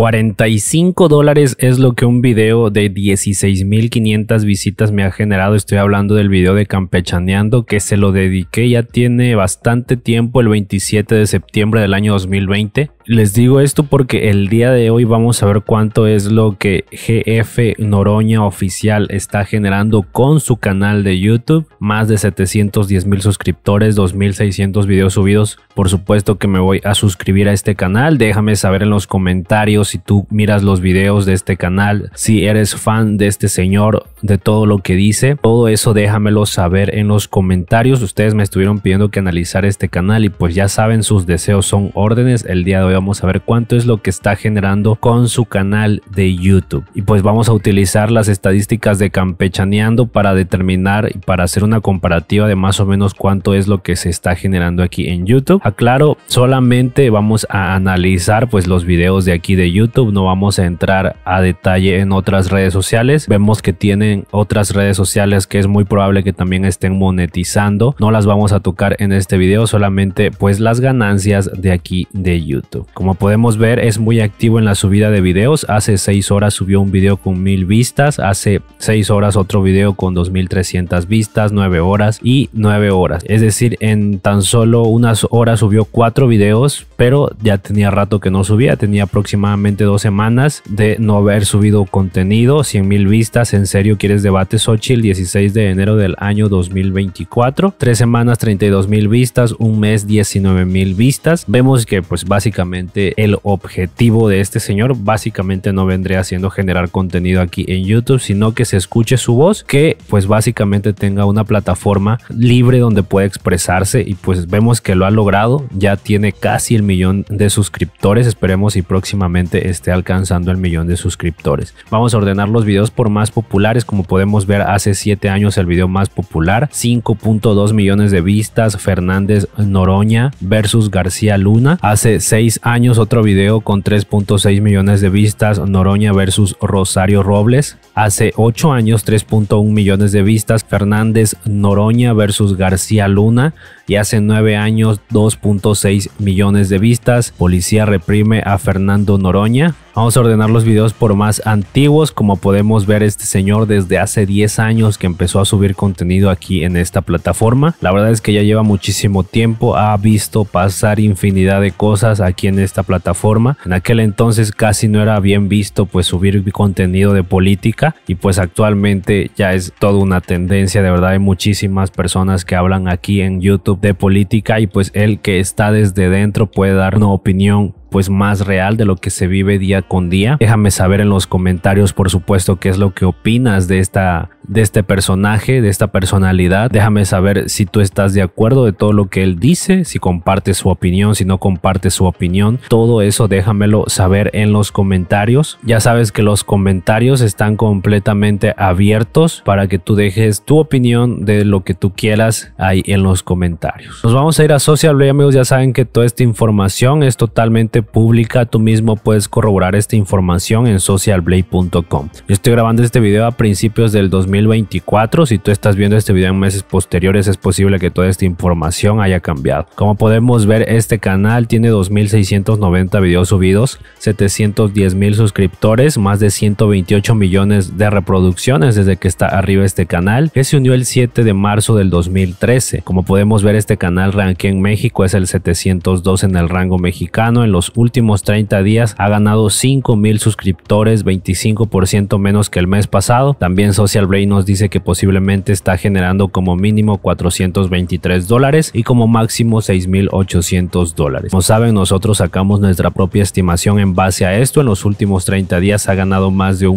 45 dólares es lo que un video de 16.500 visitas me ha generado. Estoy hablando del video de Campechaneando que se lo dediqué ya tiene bastante tiempo, el 27 de septiembre del año 2020. Les digo esto porque el día de hoy vamos a ver cuánto es lo que GF Noroña Oficial está generando con su canal de YouTube. Más de 710 mil suscriptores, 2600 videos subidos. Por supuesto que me voy a suscribir a este canal. Déjame saber en los comentarios si tú miras los videos de este canal, si eres fan de este señor, de todo lo que dice. Todo eso déjamelo saber en los comentarios. Ustedes me estuvieron pidiendo que analizar este canal y pues ya saben, sus deseos son órdenes. El día de hoy vamos a ver cuánto es lo que está generando con su canal de YouTube. Y pues vamos a utilizar las estadísticas de campechaneando para determinar y para hacer una comparativa de más o menos cuánto es lo que se está generando aquí en YouTube. Aclaro, solamente vamos a analizar pues los videos de aquí de YouTube, no vamos a entrar a detalle en otras redes sociales. Vemos que tienen otras redes sociales que es muy probable que también estén monetizando. No las vamos a tocar en este video, solamente pues las ganancias de aquí de YouTube. Como podemos ver, es muy activo en la subida de videos. Hace 6 horas subió un video con 1000 vistas, hace 6 horas otro video con 2300 vistas, 9 horas y 9 horas. Es decir, en tan solo unas horas subió 4 videos, pero ya tenía rato que no subía, tenía aproximadamente 2 semanas de no haber subido contenido, 100.000 vistas, en serio quieres debate el 16 de enero del año 2024, 3 semanas 32.000 vistas, un mes 19.000 vistas. Vemos que pues básicamente el objetivo de este señor básicamente no vendría siendo generar contenido aquí en YouTube, sino que se escuche su voz, que pues básicamente tenga una plataforma libre donde pueda expresarse y pues vemos que lo ha logrado, ya tiene casi el millón de suscriptores, esperemos y próximamente esté alcanzando el millón de suscriptores. Vamos a ordenar los videos por más populares, como podemos ver hace 7 años el video más popular, 5.2 millones de vistas, Fernández Noroña versus García Luna, hace 6 años otro video con 3.6 millones de vistas, Noroña versus Rosario Robles. Hace ocho años 3.1 millones de vistas, Fernández Noroña versus García Luna. Y hace nueve años 2.6 millones de vistas, Policía reprime a Fernando Noroña. Vamos a ordenar los videos por más antiguos, como podemos ver este señor desde hace 10 años que empezó a subir contenido aquí en esta plataforma. La verdad es que ya lleva muchísimo tiempo, ha visto pasar infinidad de cosas aquí en esta plataforma. En aquel entonces casi no era bien visto pues subir contenido de política y pues actualmente ya es toda una tendencia, de verdad hay muchísimas personas que hablan aquí en YouTube de política y pues el que está desde dentro puede dar una opinión pues más real de lo que se vive día con día. Déjame saber en los comentarios, por supuesto, qué es lo que opinas de esta de este personaje, de esta personalidad. Déjame saber si tú estás de acuerdo de todo lo que él dice, si compartes su opinión, si no compartes su opinión. Todo eso déjamelo saber en los comentarios. Ya sabes que los comentarios están completamente abiertos para que tú dejes tu opinión de lo que tú quieras ahí en los comentarios. Nos vamos a ir a Social Blade, amigos. Ya saben que toda esta información es totalmente pública, tú mismo puedes corroborar esta información en socialblade.com. Yo estoy grabando este video a principios del 2024, si tú estás viendo este video en meses posteriores es posible que toda esta información haya cambiado. Como podemos ver, este canal tiene 2.690 videos subidos, 710.000 suscriptores, más de 128 millones de reproducciones desde que está arriba este canal, que se unió el 7 de marzo del 2013. Como podemos ver, este canal ranquea en México, es el 702 en el rango mexicano, en los últimos 30 días ha ganado 5 mil suscriptores, 25% menos que el mes pasado. También Social Brain nos dice que posiblemente está generando como mínimo 423 dólares y como máximo 6 mil 800 dólares. Como saben, nosotros sacamos nuestra propia estimación en base a esto. En los últimos 30 días ha ganado más de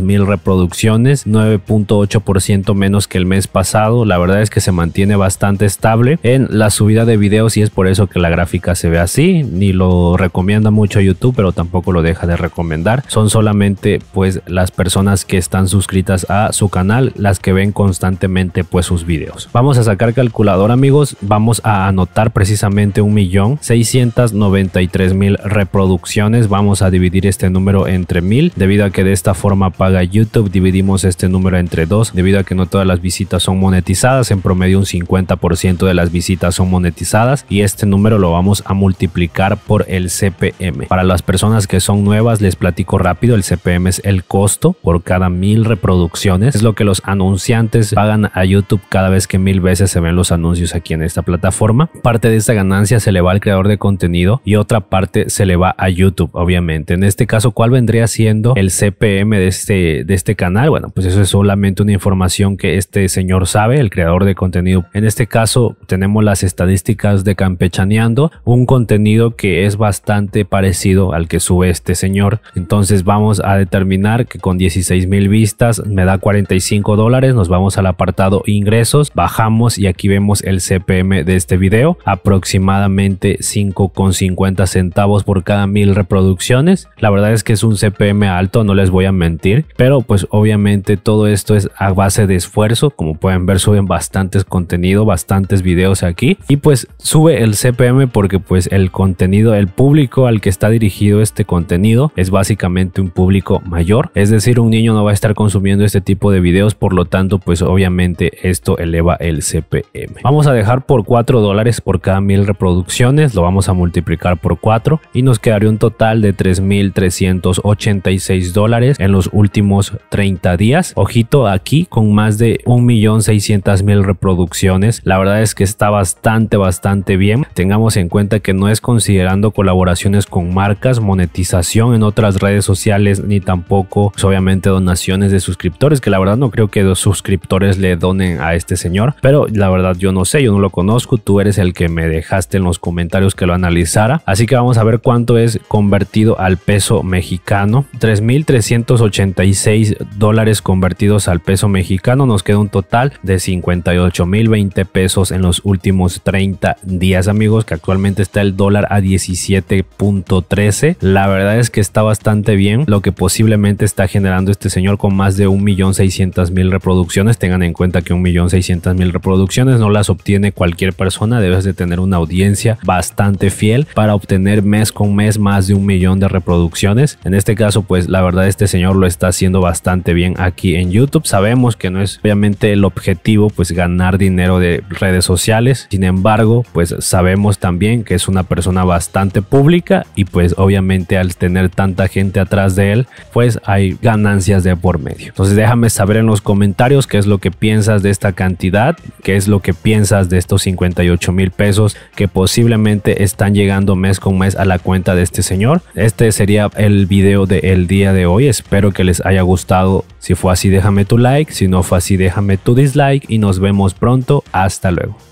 mil reproducciones, 9.8% menos que el mes pasado. La verdad es que se mantiene bastante estable en la subida de videos y es por eso que la gráfica se ve así, ni lo recomienda mucho YouTube, pero tampoco lo deja de recomendar. Son solamente pues las personas que están suscritas a su canal, las que ven constantemente pues sus vídeos Vamos a sacar calculador amigos, vamos a anotar precisamente un millón 693 mil reproducciones, vamos a dividir este número entre mil, debido a que de esta forma paga YouTube, dividimos este número entre dos, debido a que no todas las visitas son monetizadas, en promedio un 50% de las visitas son monetizadas y este número lo vamos a multiplicar multiplicar por el CPM. Para las personas que son nuevas, les platico rápido, el CPM es el costo por cada mil reproducciones. Es lo que los anunciantes pagan a YouTube cada vez que mil veces se ven los anuncios aquí en esta plataforma. Parte de esta ganancia se le va al creador de contenido y otra parte se le va a YouTube, obviamente. En este caso, ¿cuál vendría siendo el CPM de este, de este canal? Bueno, pues eso es solamente una información que este señor sabe, el creador de contenido. En este caso, tenemos las estadísticas de Campechaneando, un contenido que es bastante parecido al que sube este señor. Entonces vamos a determinar que con 16 mil vistas me da 45 dólares. Nos vamos al apartado ingresos, bajamos y aquí vemos el CPM de este video, aproximadamente 5,50 centavos por cada mil reproducciones. La verdad es que es un CPM alto, no les voy a mentir, pero pues obviamente todo esto es a base de esfuerzo. Como pueden ver, suben bastantes contenido, bastantes videos aquí y pues sube el CPM porque pues el contenido, el público al que está dirigido este contenido es básicamente un público mayor, es decir, un niño no va a estar consumiendo este tipo de videos, por lo tanto, pues obviamente esto eleva el CPM. Vamos a dejar por 4 dólares por cada mil reproducciones, lo vamos a multiplicar por 4 y nos quedaría un total de 3.386 dólares en los últimos 30 días. Ojito aquí con más de 1.600.000 reproducciones. La verdad es que está bastante, bastante bien. Tengamos en cuenta que no no es considerando colaboraciones con marcas, monetización en otras redes sociales, ni tampoco pues, obviamente donaciones de suscriptores, que la verdad no creo que los suscriptores le donen a este señor, pero la verdad yo no sé, yo no lo conozco, tú eres el que me dejaste en los comentarios que lo analizara, así que vamos a ver cuánto es convertido al peso mexicano, 3.386 dólares convertidos al peso mexicano, nos queda un total de 58.020 pesos en los últimos 30 días amigos, que actualmente está el dólar a 17.13. La verdad es que está bastante bien lo que posiblemente está generando este señor con más de 1.600.000 reproducciones. Tengan en cuenta que 1.600.000 reproducciones no las obtiene cualquier persona. Debes de tener una audiencia bastante fiel para obtener mes con mes más de un millón de reproducciones. En este caso, pues la verdad este señor lo está haciendo bastante bien aquí en YouTube. Sabemos que no es obviamente el objetivo pues ganar dinero de redes sociales. Sin embargo, pues sabemos también que es una persona bastante pública y pues obviamente al tener tanta gente atrás de él, pues hay ganancias de por medio. Entonces déjame saber en los comentarios qué es lo que piensas de esta cantidad, qué es lo que piensas de estos 58 mil pesos que posiblemente están llegando mes con mes a la cuenta de este señor. Este sería el video del día de hoy. Espero que les haya gustado. Si fue así, déjame tu like. Si no fue así, déjame tu dislike y nos vemos pronto. Hasta luego.